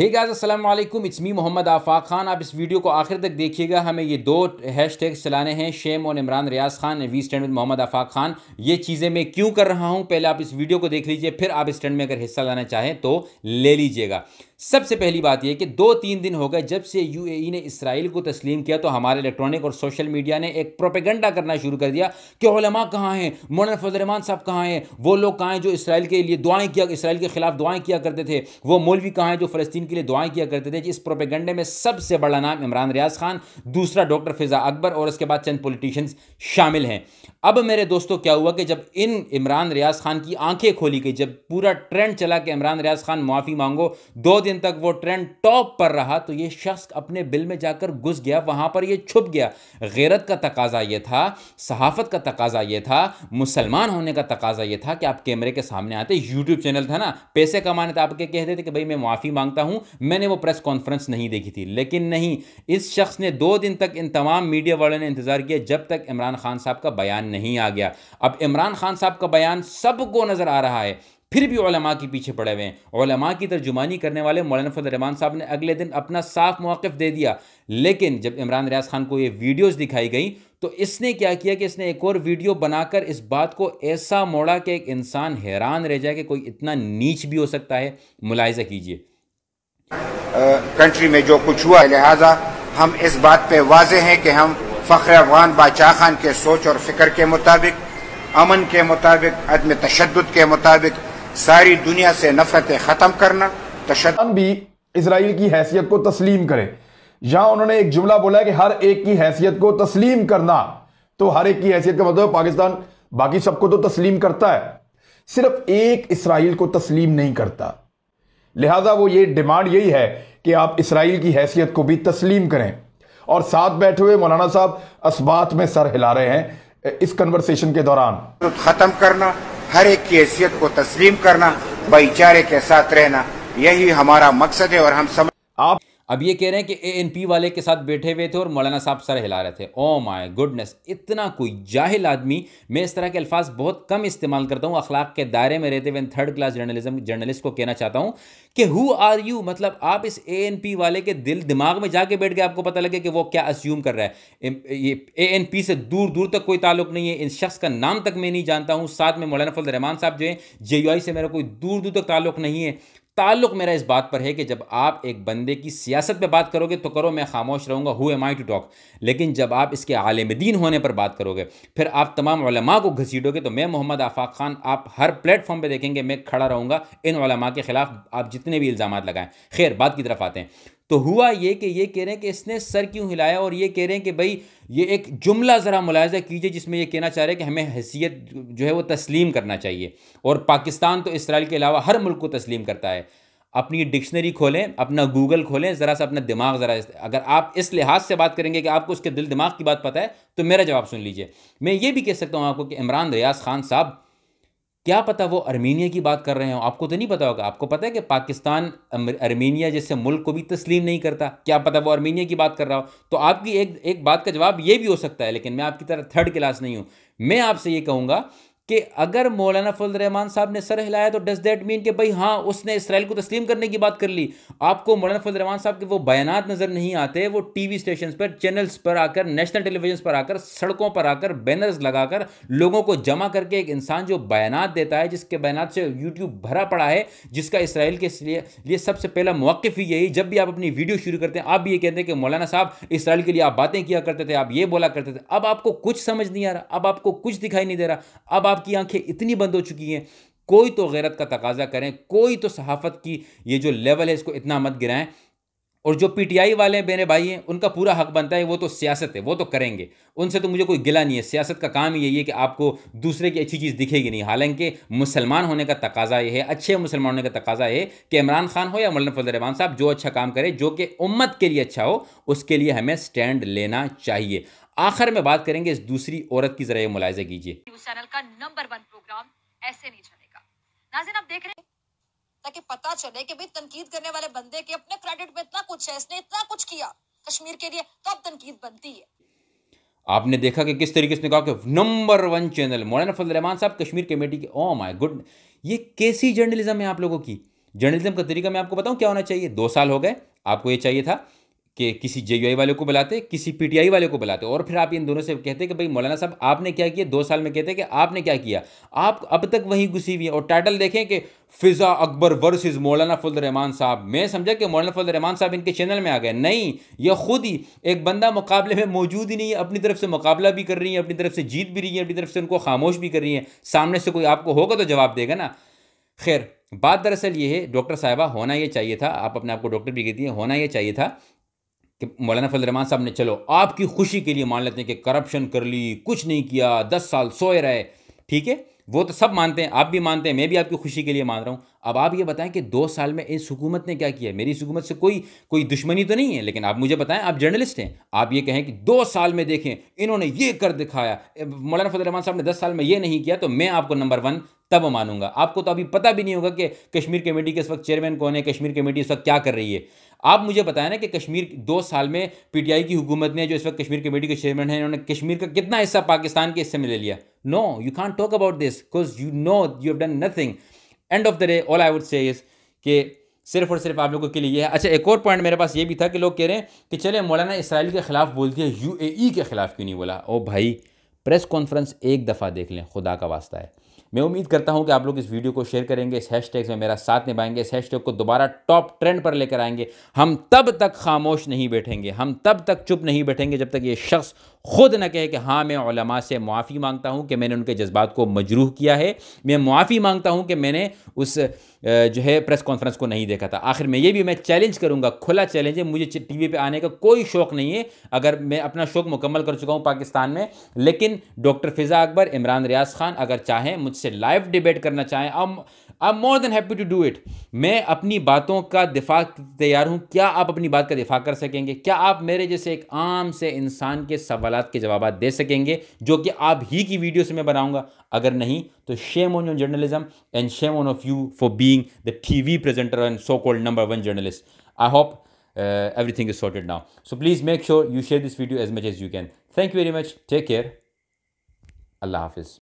हे guys असलम it's me Mohammad Afaq Khan आप इस वीडियो को आखिर तक देखिएगा हमें ये दो हैश टैग चलाने हैं शेम और Imran Riaz Khan we stand with Mohammad Afaq Khan ये चीज़ें मैं क्यों कर रहा हूँ पहले आप इस वीडियो को देख लीजिए फिर आप स्टैंड में अगर हिस्सा लाना चाहें तो ले लीजिएगा सबसे पहली बात यह कि दो तीन दिन हो गए जब से यूएई ने इसराइल को तस्लीम किया तो हमारे इलेक्ट्रॉनिक और सोशल मीडिया ने एक प्रोपेगेंडा करना शुरू कर दिया कि ओलमा कहाँ हैं मोन फजलरमान साहब कहाँ हैं वो लोग कहाँ हैं जो इसराइल के लिए दुआएं किया इसराइल के खिलाफ दुआएं किया करते थे वो मौलवी कहाँ हैं जो फ़लस्तीन के लिए दुआएं किया करते थे इस प्रोपेगेंडे में सबसे बड़ा नाम इमरान रियाज खान दूसरा डॉक्टर फिज़ा अकबर और उसके बाद चंद पोलिटिशन शामिल हैं अब मेरे दोस्तों क्या हुआ कि जब इन इमरान रियाज खान की आंखें खोली गई जब पूरा ट्रेंड चला कि इमरान रियाज खान माफ़ी मांगो दो दिन तक वो ट्रेंड टॉप पर रहा तो ये शख्स अपने बिल में जाकर घुस गया वहां पर ये छुप गया गैरत का तकाजा ये था सहाफत का तकाजा ये था मुसलमान होने का तकाजा ये था कि आप कैमरे के सामने आते यूट्यूब चैनल था ना पैसे कमाने तो आपके कहते थे कि भाई मैं माफ़ी मांगता हूँ मैंने वो प्रेस कॉन्फ्रेंस नहीं देखी थी लेकिन नहीं इस शख्स ने दो दिन तक इन तमाम मीडिया वालों ने इंतज़ार किया जब तक इमरान खान साहब का बयान नहीं आ गया अब इमरान खान साहब का बयान सबको नज़र आ रहा है फिर भी ओलमा के पीछे पड़े हुए हैं ओलमा की तर्जुमानी करने वाले मौलाना फजल रहमान साहब ने अगले दिन अपना साफ मौक़ दे दिया लेकिन जब इमरान रियाज खान को ये वीडियोस दिखाई गई तो इसने क्या किया कि इसने एक और वीडियो बनाकर इस बात को ऐसा मोड़ा कि एक इंसान हैरान रह जाए कि कोई इतना नीच भी हो सकता है मुलायजा कीजिए कंट्री में जो कुछ हुआ लिहाजा हम इस बात पर वाजे हैं कि हम फ़ख्र अफगान बादशाह खान के सोच और फिक्र के मुताबिक अमन के मुताबिक अदम तशद के मुताबिक सारी दुनिया से नफरतें ख़त्म करना तशद भी इसराइल की हैसियत को तस्लीम करे यहाँ उन्होंने एक जुमला बोला कि हर एक की हैसियत को तस्लीम करना तो हर एक की हैसियत का मतलब पाकिस्तान बाकी सबको तो तस्लीम करता है सिर्फ एक इसराइल को तस्लीम नहीं करता लिहाजा वो ये डिमांड यही है कि आप इसराइल की हैसियत को भी तस्लीम करें और साथ बैठे हुए मौलाना साहब बात में सर हिला रहे हैं इस कन्वर्सेशन के दौरान खत्म करना हर एक की हैसियत को तस्लीम करना भाईचारे के साथ रहना यही हमारा मकसद है और हम समझ आप अब ये कह रहे हैं कि ए एन पी वाले के साथ बैठे हुए थे और मौलाना साहब सर हिला रहे थे ओ माय गुडनेस इतना कोई जाहिल आदमी मैं इस तरह के अल्फाज बहुत कम इस्तेमाल करता हूँ अखलाक के दायरे में रहते हुए थर्ड क्लास जर्नलिज्म जर्नलिस्ट को कहना चाहता हूँ कि हु आर यू मतलब आप इस ए एन पी वाले के दिल दिमाग में जाके बैठ गए आपको पता लगे कि वो क्या अस्यूम कर रहा है ए एन पी से दूर दूर तक कोई ताल्लुक नहीं है इस शख्स का नाम तक मैं नहीं जानता हूँ साथ में मौलाना फजल रहमान साहब जो है जे यू आई से मेरा कोई दूर दूर तक ताल्लुक नहीं है ताल्लुक मेरा इस बात पर है कि जब आप एक बंदे की सियासत पे बात करोगे तो करो मैं खामोश रहूँगा who am I to talk लेकिन जब आप इसके आलम दीन होने पर बात करोगे फिर आप तमाम उलमा को घसीटोगे तो मैं मोहम्मद आफाक खान आप हर प्लेटफॉर्म पर देखेंगे मैं खड़ा रहूँगा इन उलमा के ख़िलाफ़ आप जितने भी इल्ज़ाम लगाएं खैर बात की तरफ आते हैं तो हुआ ये कि ये कह रहे हैं कि इसने सर क्यों हिलाया और ये कह रहे हैं कि भाई ये एक जुमला ज़रा मुलायजा कीजिए जिसमें ये कहना चाह रहे हैं कि हमें हैसियत जो है वो तस्लीम करना चाहिए और पाकिस्तान तो इसराइल के अलावा हर मुल्क को तस्लीम करता है अपनी डिक्शनरी खोलें अपना गूगल खोलें ज़रा सा अपना दिमाग ज़रा अगर आप इस लिहाज से बात करेंगे कि आपको उसके दिल दिमाग की बात पता है तो मेरा जवाब सुन लीजिए मैं ये भी कह सकता हूँ आपको कि इमरान रियाज खान साहब क्या पता वो आर्मीनिया की बात कर रहे हो आपको तो नहीं पता होगा आपको पता है कि पाकिस्तान अर्मेनिया जैसे मुल्क को भी तस्लीम नहीं करता क्या पता वो अर्मेनिया की बात कर रहा हो तो आपकी एक एक बात का जवाब ये भी हो सकता है लेकिन मैं आपकी तरह थर्ड क्लास नहीं हूँ मैं आपसे ये कहूँगा कि अगर मौलाना रहमान साहब ने सर हिलाया तो डज दैट मीन कि भाई हाँ उसने इसराइल को तस्लीम करने की बात कर ली आपको मौलाना रहमान साहब के वो बयान नज़र नहीं आते वो टीवी स्टेशन पर चैनल्स पर आकर नेशनल टेलीविजन पर आकर सड़कों पर आकर बैनर्स लगाकर लोगों को जमा करके एक इंसान जो बयान देता है जिसके बयान से यूट्यूब भरा पड़ा है जिसका इसराइल के लिए, लिए सबसे पहला मौक़ ही यही जब भी आप अपनी वीडियो शुरू करते हैं आप भी ये कहते हैं कि मौलाना साहब इसराइल के लिए आप बातें किया करते थे आप ये बोला करते थे अब आपको कुछ समझ नहीं आ रहा अब आपको कुछ दिखाई नहीं दे रहा अब आप आपकी आंखें इतनी बंद हो चुकी हैं कोई तो गैरत का तकाजा करें कोई तो सहाफ़त की ये जो लेवल है इसको इतना मत गिराएं और जो पीटीआई वाले हैं मेरे भाई हैं उनका पूरा हक बनता है वो तो सियासत है वो तो करेंगे उनसे तो मुझे कोई गिला नहीं है सियासत का काम ही यही है कि आपको दूसरे की अच्छी चीज़ दिखेगी नहीं हालांकि मुसलमान होने का तकाजा ये है अच्छे मुसलमान होने का तकाजा है कि इमरान खान हो या मौलाना फजल रहमान साहब जो अच्छा काम करे जो कि उम्मत के लिए अच्छा हो उसके लिए हमें स्टैंड लेना चाहिए आखिर में बात करेंगे इस दूसरी औरत की जरा मुलायजा कीजिए चैनल का नंबर वन प्रोग्राम ऐसे नहीं चलेगा नाजिन आप देख रहे हैं ताकि पता चले कि भाई तनकीद करने वाले बंदे के अपने क्रेडिट में इतना कुछ है इसने इतना कुछ किया कश्मीर के लिए तो अब तनकीद बनती है आपने देखा कि किस तरीके से कहा कि number one channel Maulana Fazal Rahman Sahab Kashmir committee के ओ माय गुड ये कैसी जर्नलिज्म है आप लोगों की जर्नलिज्म का तरीका मैं आपको बताऊं क्या होना चाहिए दो साल हो गए आपको ये चाहिए था कि किसी जे वाले को बुलाते किसी पीटीआई वाले को बुलाते और फिर आप इन दोनों से कहते कि भाई मौलाना साहब आपने क्या किया दो साल में कहते कि आपने क्या किया आप अब तक वहीं घुसी हुई हैं और टाइटल देखें कि फिज़ा अकबर वर्सेस मौलाना फुल रहमान साहब मैं समझा कि मौलाना फुल रहमान साहब इनके चैनल में आ गए नहीं यह खुद ही एक बंदा मुकाबले में मौजूद ही नहीं है अपनी तरफ से मुकाबला भी कर रही है अपनी तरफ से जीत भी रही है अपनी तरफ से उनको खामोश भी कर रही है सामने से कोई आपको होगा तो जवाब देगा ना खैर बात दरअसल ये है डॉक्टर साहबा होना ये चाहिए था आप अपने आप को डॉक्टर भी कहती हैं होना ये चाहिए था कि मौलाना रहमान साहब ने चलो आपकी खुशी के लिए मान लेते हैं कि करप्शन कर ली कुछ नहीं किया दस साल सोए रहे ठीक है वो तो सब मानते हैं आप भी मानते हैं मैं भी आपकी खुशी के लिए मान रहा हूँ अब आप ये बताएं कि दो साल में इस हुकूमत ने क्या किया मेरी हुकूमत से कोई कोई दुश्मनी तो नहीं है लेकिन आप मुझे बताएं आप जर्नलिस्ट हैं आप ये कहें कि दो साल में देखें इन्होंने ये कर दिखाया मौलाना फजल रहमान साहब ने दस साल में ये नहीं किया तो मैं आपको नंबर वन तब मानूंगा आपको तो अभी पता भी नहीं होगा कि कश्मीर कमेटी के इस वक्त चेयरमैन कौन है कश्मीर कमेटी इस वक्त क्या कर रही है आप मुझे बताए ना कि कश्मीर दो साल में पीटीआई की हुकूमत ने जो इस वक्त कश्मीर कमेटी के चेयरमैन हैं इन्होंने कश्मीर का कितना हिस्सा पाकिस्तान के हिस्से में ले लिया no you can't talk about this because you know you have done nothing end of the day all I would say is कि सिर्फ और सिर्फ आप लोगों के लिए है अच्छा एक और पॉइंट मेरे पास ये भी था कि लोग कह रहे हैं कि चले मौलाना इसराइल के ख़िलाफ़ बोल दिया यू e के ख़िलाफ़ क्यों नहीं बोला ओ भाई प्रेस कॉन्फ्रेंस एक दफ़ा देख लें खुदा का वास्ता है मैं उम्मीद करता हूं कि आप लोग इस वीडियो को शेयर करेंगे इस हैशटैग में मेरा साथ निभाएंगे इस हैशटैग को दोबारा टॉप ट्रेंड पर लेकर आएंगे हम तब तक खामोश नहीं बैठेंगे हम तब तक चुप नहीं बैठेंगे जब तक ये शख्स खुद न कहे कि हाँ मैं ओलमा से माफ़ी मांगता हूँ कि मैंने उनके जज्बात को मजरूह किया है मैं मुआफ़ी मांगता हूँ कि मैंने उस जो है प्रेस कॉन्फ्रेंस को नहीं देखा था आखिर में ये भी मैं चैलेंज करूँगा खुला चैलेंज है मुझे टी वी पर आने का कोई शौक़ नहीं है अगर मैं अपना शौक़ मुकम्मल कर चुका हूँ पाकिस्तान में लेकिन डॉक्टर फ़िज़ा अकबर इमरान रियाज खान अगर चाहें मुझसे मुझसे लाइव डिबेट करना चाहें I am more than happy to do it मैं अपनी बातों का दिफा तैयार हूँ क्या आप अपनी बात का दिफा कर सकेंगे क्या आप मेरे जैसे एक आम से इंसान के सवाल के जवाब दे सकेंगे जो कि आप ही की वीडियो से मैं बनाऊँगा अगर नहीं तो shame on your journalism and shame on of you for being the TV presenter and so called number one journalist I hope uh, everything is sorted now so please make sure you share this video as much as you can thank you very much take care allah hafiz